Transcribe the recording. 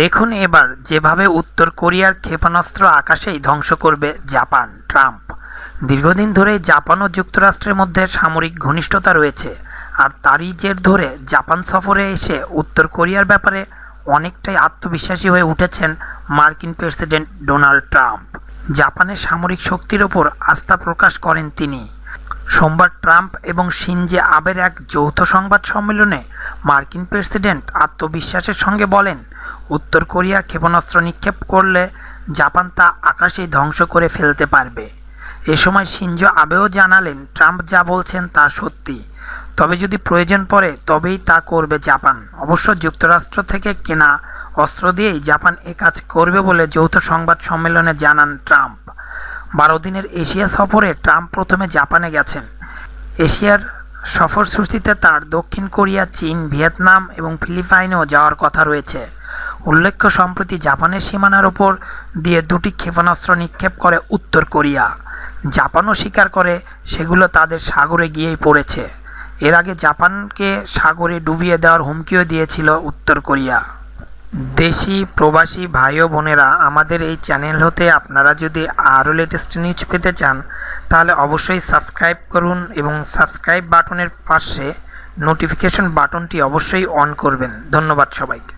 দেখুন এবার যেভাবে উত্তর কোরিয়ার ক্ষেপণাস্ত্র আকাশেই ধ্বংস করবে জাপান ট্রাম্প দীর্ঘদিন ধরে জাপান ও যুক্তরাষ্ট্রের মধ্যে সামরিক ঘনিষ্ঠতা রয়েছে আর তারই জের ধরে জাপান সফরে এসে উত্তর কোরিয়ার ব্যাপারে অনেকটাই আত্মবিশ্বাসী হয়ে উঠেছেন মার্কিন প্রেসিডেন্ট ডোনাল্ড ট্রাম্প জাপানের সামরিক শক্তির ওপর আস্থা প্রকাশ করেন তিনি সোমবার ট্রাম্প এবং সিনজে আবের এক যৌথ সংবাদ সম্মেলনে মার্কিন প্রেসিডেন্ট আত্মবিশ্বাসের সঙ্গে বলেন উত্তর কোরিয়া ক্ষেপণাস্ত্র নিক্ষেপ করলে জাপান তা আকাশেই ধ্বংস করে ফেলতে পারবে এ সময় সিনজো আবেও জানালেন ট্রাম্প যা বলছেন তা সত্যি তবে যদি প্রয়োজন পড়ে তবেই তা করবে জাপান অবশ্য যুক্তরাষ্ট্র থেকে কেনা অস্ত্র দিয়েই জাপান এ কাজ করবে বলে যৌথ সংবাদ সম্মেলনে জানান ট্রাম্প বারো দিনের এশিয়া সফরে ট্রাম্প প্রথমে জাপানে গেছেন এশিয়ার সফরসূচিতে তার দক্ষিণ কোরিয়া চীন ভিয়েতনাম এবং ফিলিপাইনেও যাওয়ার কথা রয়েছে উল্লেখ্য সম্প্রতি জাপানের সীমানার ওপর দিয়ে দুটি ক্ষেপণাস্ত্র নিক্ষেপ করে উত্তর কোরিয়া জাপানও স্বীকার করে সেগুলো তাদের সাগরে গিয়েই পড়েছে এর আগে জাপানকে সাগরে ডুবিয়ে দেওয়ার হুমকিও দিয়েছিল উত্তর কোরিয়া দেশি প্রবাসী ভাই ও বোনেরা আমাদের এই চ্যানেল হতে আপনারা যদি আরও লেটেস্ট নিউজ পেতে চান তাহলে অবশ্যই সাবস্ক্রাইব করুন এবং সাবস্ক্রাইব বাটনের পাশে নোটিফিকেশন বাটনটি অবশ্যই অন করবেন ধন্যবাদ সবাইকে